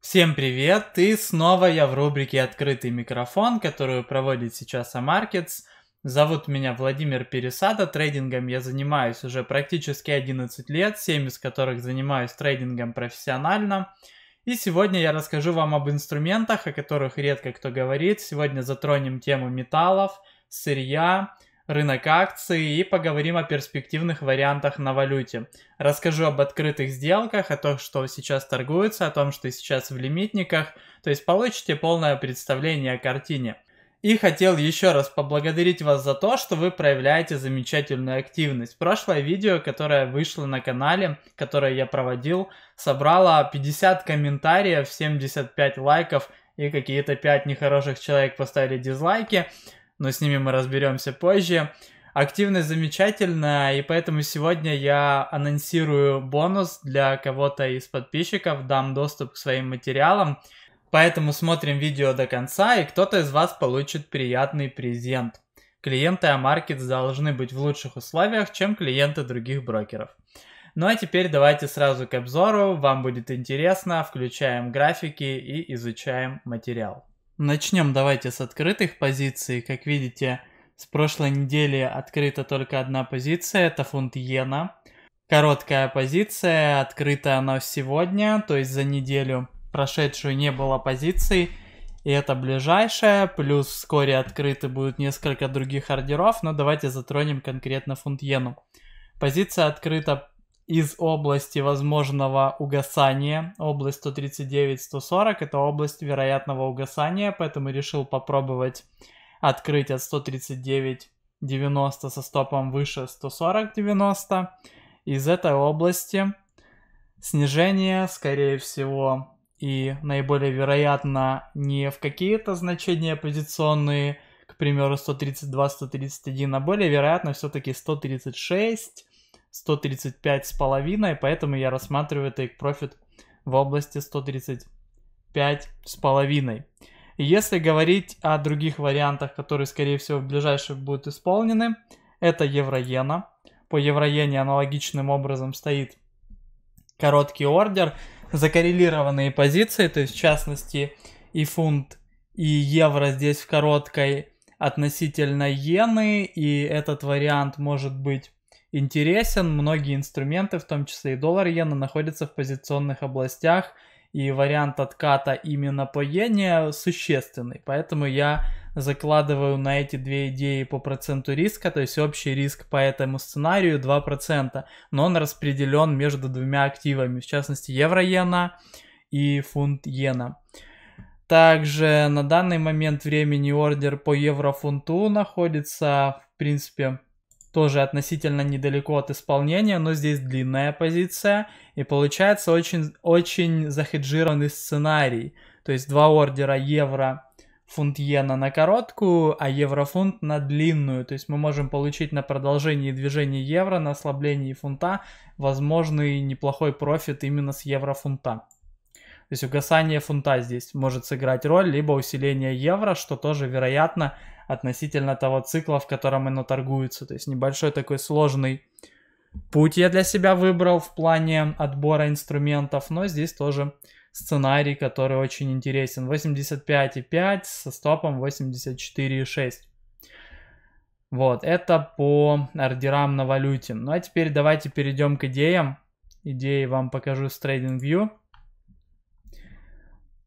Всем привет! И снова я в рубрике «Открытый микрофон», которую проводит сейчас Амаркетс. Зовут меня Владимир Пересада, трейдингом я занимаюсь уже практически 11 лет, 7 из которых занимаюсь трейдингом профессионально. И сегодня я расскажу вам об инструментах, о которых редко кто говорит. Сегодня затронем тему металлов, сырья, рынок акций и поговорим о перспективных вариантах на валюте. Расскажу об открытых сделках, о том, что сейчас торгуется, о том, что сейчас в лимитниках, то есть получите полное представление о картине. И хотел еще раз поблагодарить вас за то, что вы проявляете замечательную активность. Прошлое видео, которое вышло на канале, которое я проводил, собрало 50 комментариев, 75 лайков и какие-то 5 нехороших человек поставили дизлайки но с ними мы разберемся позже. Активность замечательна, и поэтому сегодня я анонсирую бонус для кого-то из подписчиков, дам доступ к своим материалам. Поэтому смотрим видео до конца, и кто-то из вас получит приятный презент. Клиенты Амаркетс должны быть в лучших условиях, чем клиенты других брокеров. Ну а теперь давайте сразу к обзору, вам будет интересно, включаем графики и изучаем материал. Начнем давайте с открытых позиций. Как видите, с прошлой недели открыта только одна позиция, это фунт иена. Короткая позиция, открыта она сегодня, то есть за неделю прошедшую не было позиций. И это ближайшая, плюс вскоре открыты будут несколько других ордеров, но давайте затронем конкретно фунт иену. Позиция открыта из области возможного угасания. Область 139-140 это область вероятного угасания, поэтому решил попробовать открыть от 139 90 со стопом выше 140 90 из этой области снижение скорее всего и наиболее вероятно не в какие-то значения позиционные к примеру 132 131 а более вероятно все-таки 136 135 с половиной, поэтому я рассматриваю take profit в области 135 с половиной. Если говорить о других вариантах, которые, скорее всего, в ближайшие будут исполнены, это евро-иена. По евро-иене аналогичным образом стоит короткий ордер, закоррелированные позиции, то есть, в частности, и фунт, и евро здесь в короткой относительно иены, и этот вариант может быть интересен. Многие инструменты, в том числе и доллар иена, находятся в позиционных областях, и вариант отката именно по иене существенный. Поэтому я закладываю на эти две идеи по проценту риска, то есть общий риск по этому сценарию 2%, но он распределен между двумя активами, в частности евро-иена и фунт-иена. Также на данный момент времени ордер по евро-фунту находится, в принципе, тоже относительно недалеко от исполнения, но здесь длинная позиция, и получается очень, очень захеджированный сценарий. То есть два ордера евро фунт иена на короткую, а еврофунт на длинную. То есть мы можем получить на продолжении движения евро, на ослаблении фунта, возможный неплохой профит именно с еврофунта. То есть угасание фунта здесь может сыграть роль, либо усиление евро, что тоже вероятно относительно того цикла, в котором оно торгуется. То есть небольшой такой сложный путь я для себя выбрал в плане отбора инструментов, но здесь тоже сценарий, который очень интересен. 85,5 со стопом 84,6. Вот, это по ордерам на валюте. Ну а теперь давайте перейдем к идеям. Идеи вам покажу с TradingView.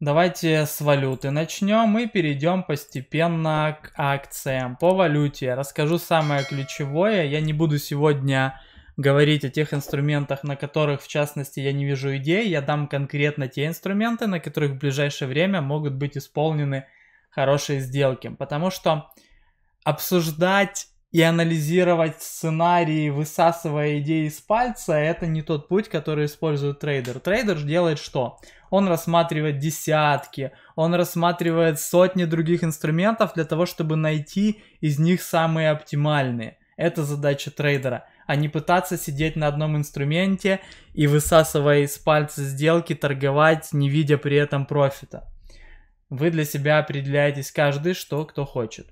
Давайте с валюты начнем и перейдем постепенно к акциям. По валюте я расскажу самое ключевое. Я не буду сегодня говорить о тех инструментах, на которых, в частности, я не вижу идей. Я дам конкретно те инструменты, на которых в ближайшее время могут быть исполнены хорошие сделки. Потому что обсуждать и анализировать сценарии, высасывая идеи из пальца, это не тот путь, который использует трейдер. Трейдер делает что? он рассматривает десятки, он рассматривает сотни других инструментов для того, чтобы найти из них самые оптимальные. Это задача трейдера, а не пытаться сидеть на одном инструменте и высасывая из пальца сделки, торговать, не видя при этом профита. Вы для себя определяетесь каждый, что кто хочет.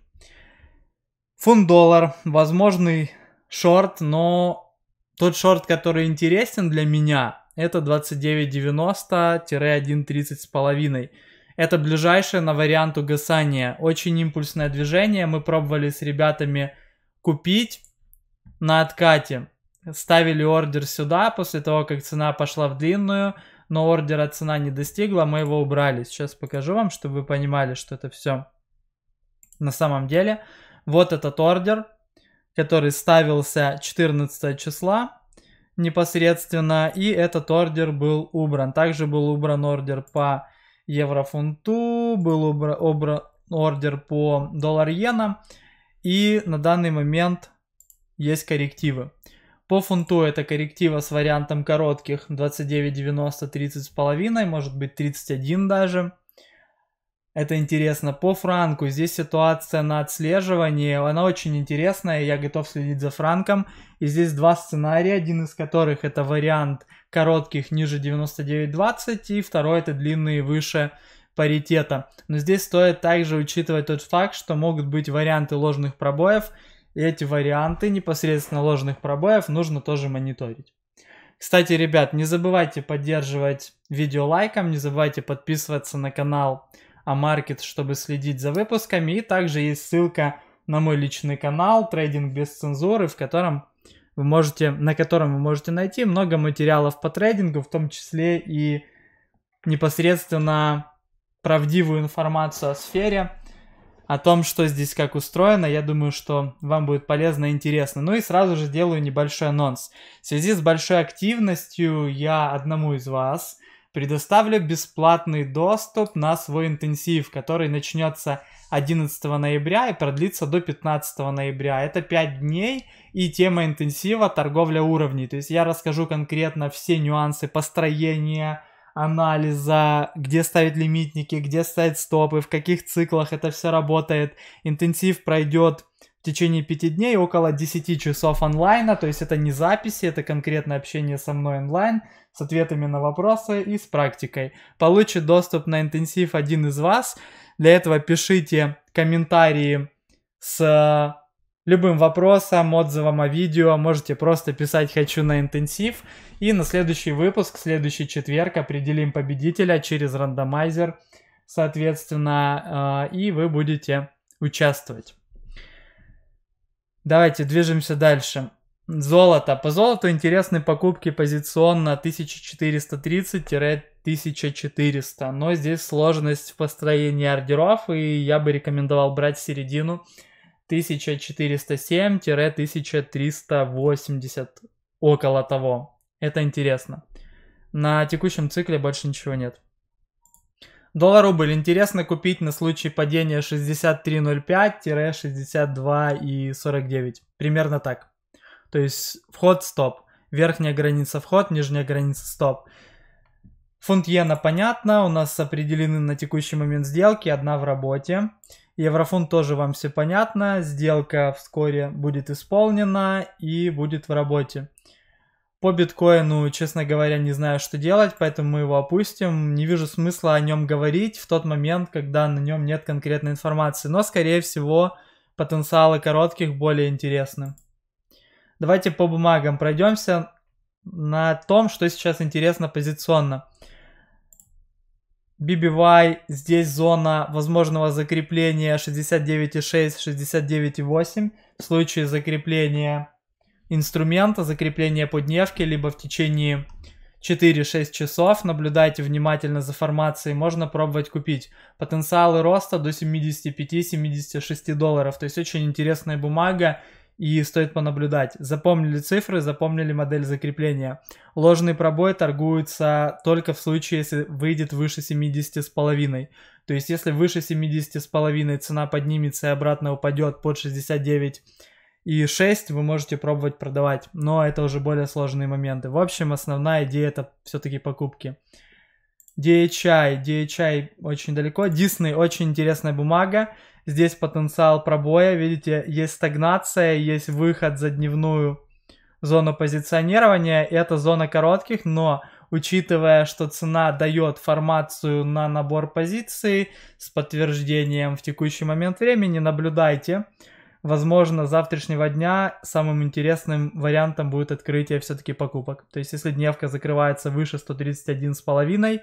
Фунт-доллар, возможный шорт, но тот шорт, который интересен для меня, это 29.90-1.30 с половиной. Это ближайшее на вариант угасания. Очень импульсное движение. Мы пробовали с ребятами купить на откате. Ставили ордер сюда после того, как цена пошла в длинную, но ордера цена не достигла, мы его убрали. Сейчас покажу вам, чтобы вы понимали, что это все на самом деле. Вот этот ордер, который ставился 14 числа непосредственно, и этот ордер был убран. Также был убран ордер по еврофунту, был убран убра, ордер по доллар-иена, и на данный момент есть коррективы. По фунту это корректива с вариантом коротких 29.90, 30,5, может быть 31 даже. Это интересно. По Франку здесь ситуация на отслеживании, она очень интересная, я готов следить за Франком. И здесь два сценария, один из которых это вариант коротких ниже 99.20, и второй это длинные выше паритета. Но здесь стоит также учитывать тот факт, что могут быть варианты ложных пробоев, и эти варианты непосредственно ложных пробоев нужно тоже мониторить. Кстати, ребят, не забывайте поддерживать видео лайком, не забывайте подписываться на канал Market, а чтобы следить за выпусками. И также есть ссылка на мой личный канал «Трейдинг без цензуры», в котором вы можете, на котором вы можете найти много материалов по трейдингу, в том числе и непосредственно правдивую информацию о сфере, о том, что здесь как устроено. Я думаю, что вам будет полезно и интересно. Ну и сразу же делаю небольшой анонс. В связи с большой активностью я одному из вас – предоставлю бесплатный доступ на свой интенсив, который начнется 11 ноября и продлится до 15 ноября. Это 5 дней и тема интенсива торговля уровней. То есть я расскажу конкретно все нюансы построения, анализа, где ставить лимитники, где ставить стопы, в каких циклах это все работает. Интенсив пройдет в течение пяти дней около 10 часов онлайна, то есть это не записи, это конкретное общение со мной онлайн с ответами на вопросы и с практикой. Получит доступ на интенсив один из вас. Для этого пишите комментарии с э, любым вопросом, отзывом о видео, можете просто писать «хочу на интенсив». И на следующий выпуск, следующий четверг, определим победителя через рандомайзер, соответственно, э, и вы будете участвовать. Давайте движемся дальше. Золото. По золоту интересны покупки позиционно 1430-1400, но здесь сложность в построении ордеров, и я бы рекомендовал брать середину 1407-1380, около того. Это интересно. На текущем цикле больше ничего нет. Доллар-рубль интересно купить на случай падения 63.05-62.49. Примерно так. То есть вход стоп. Верхняя граница вход, нижняя граница стоп. Фунт иена понятно, у нас определены на текущий момент сделки, одна в работе. Еврофунт тоже вам все понятно, сделка вскоре будет исполнена и будет в работе. По биткоину, честно говоря, не знаю, что делать, поэтому мы его опустим. Не вижу смысла о нем говорить в тот момент, когда на нем нет конкретной информации. Но, скорее всего, потенциалы коротких более интересны. Давайте по бумагам пройдемся на том, что сейчас интересно позиционно. BBY, здесь зона возможного закрепления 69,6, 69,8. В случае закрепления инструмента закрепления подневки, либо в течение 4-6 часов. Наблюдайте внимательно за формацией. Можно пробовать купить потенциалы роста до 75-76 долларов. То есть очень интересная бумага и стоит понаблюдать. Запомнили цифры, запомнили модель закрепления. Ложный пробой торгуется только в случае, если выйдет выше 70 с половиной. То есть если выше 70 с половиной цена поднимется и обратно упадет под 69 и 6 вы можете пробовать продавать, но это уже более сложные моменты. В общем, основная идея это все-таки покупки. DHI, DHI очень далеко, Disney очень интересная бумага, здесь потенциал пробоя, видите, есть стагнация, есть выход за дневную зону позиционирования, это зона коротких, но учитывая, что цена дает формацию на набор позиций с подтверждением в текущий момент времени, наблюдайте, возможно, завтрашнего дня самым интересным вариантом будет открытие все-таки покупок. То есть, если дневка закрывается выше 131,5,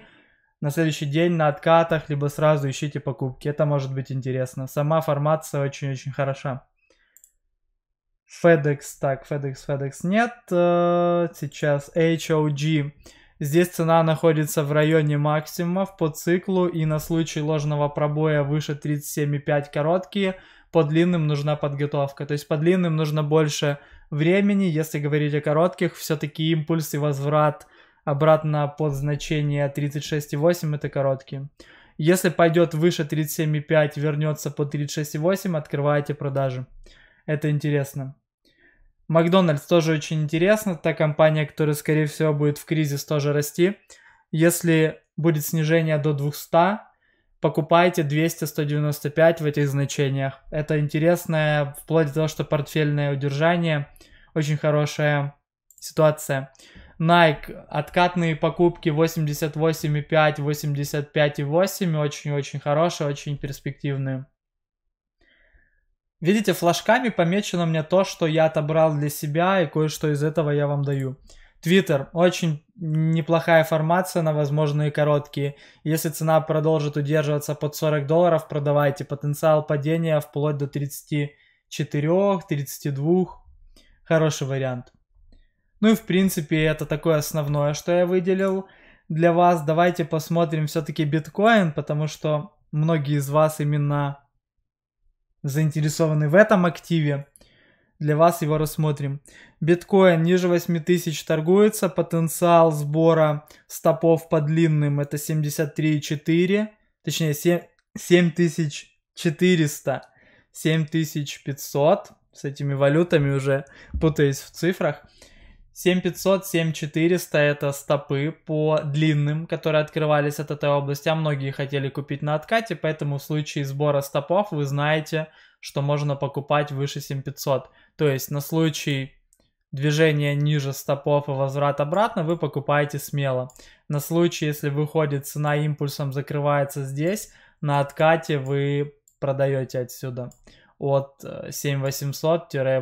на следующий день на откатах, либо сразу ищите покупки. Это может быть интересно. Сама формация очень-очень хороша. FedEx, так, FedEx, FedEx нет. Э, сейчас HOG. Здесь цена находится в районе максимумов по циклу и на случай ложного пробоя выше 37,5 короткие – по длинным нужна подготовка. То есть по длинным нужно больше времени. Если говорить о коротких, все-таки импульс и возврат обратно под значение 36,8 это короткие. Если пойдет выше 37,5, вернется по 36,8, открывайте продажи. Это интересно. Макдональдс тоже очень интересно. Та компания, которая, скорее всего, будет в кризис тоже расти. Если будет снижение до 200, покупайте 200-195 в этих значениях. Это интересное, вплоть до того, что портфельное удержание, очень хорошая ситуация. Nike, откатные покупки 88,5, 85,8, очень-очень хорошие, очень перспективные. Видите, флажками помечено мне то, что я отобрал для себя, и кое-что из этого я вам даю. Твиттер – очень неплохая формация на возможные короткие. Если цена продолжит удерживаться под 40 долларов, продавайте. Потенциал падения вплоть до 34-32. Хороший вариант. Ну и в принципе это такое основное, что я выделил для вас. Давайте посмотрим все-таки биткоин, потому что многие из вас именно заинтересованы в этом активе для вас его рассмотрим. Биткоин ниже 8 тысяч торгуется, потенциал сбора стопов по длинным это 73,4, точнее 7, 7400, 7500, с этими валютами уже путаюсь в цифрах. 7500, 7400 это стопы по длинным, которые открывались от этой области, а многие хотели купить на откате, поэтому в случае сбора стопов вы знаете, что можно покупать выше 7500. То есть на случай движения ниже стопов и возврат обратно вы покупаете смело. На случай, если выходит цена импульсом закрывается здесь, на откате вы продаете отсюда от 7800-8300. Э,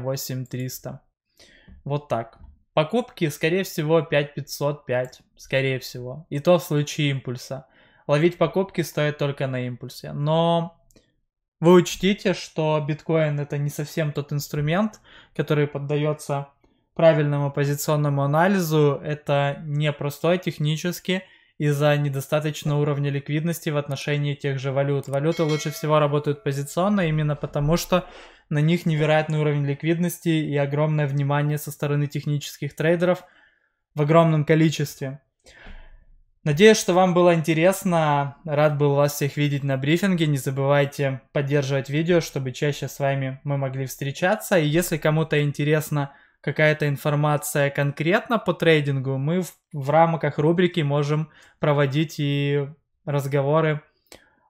вот так. Покупки, скорее всего, 5505, скорее всего. И то в случае импульса. Ловить покупки стоит только на импульсе. Но вы учтите, что биткоин это не совсем тот инструмент, который поддается правильному позиционному анализу. Это не непростой технически из-за недостаточного уровня ликвидности в отношении тех же валют. Валюты лучше всего работают позиционно именно потому, что на них невероятный уровень ликвидности и огромное внимание со стороны технических трейдеров в огромном количестве. Надеюсь, что вам было интересно. Рад был вас всех видеть на брифинге. Не забывайте поддерживать видео, чтобы чаще с вами мы могли встречаться. И если кому-то интересна какая-то информация конкретно по трейдингу, мы в, в рамках рубрики можем проводить и разговоры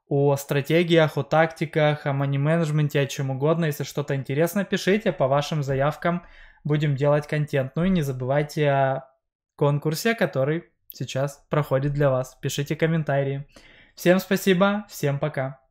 о стратегиях, о тактиках, о мани-менеджменте, о чем угодно. Если что-то интересно, пишите по вашим заявкам. Будем делать контент. Ну и не забывайте о конкурсе, который сейчас проходит для вас. Пишите комментарии. Всем спасибо, всем пока.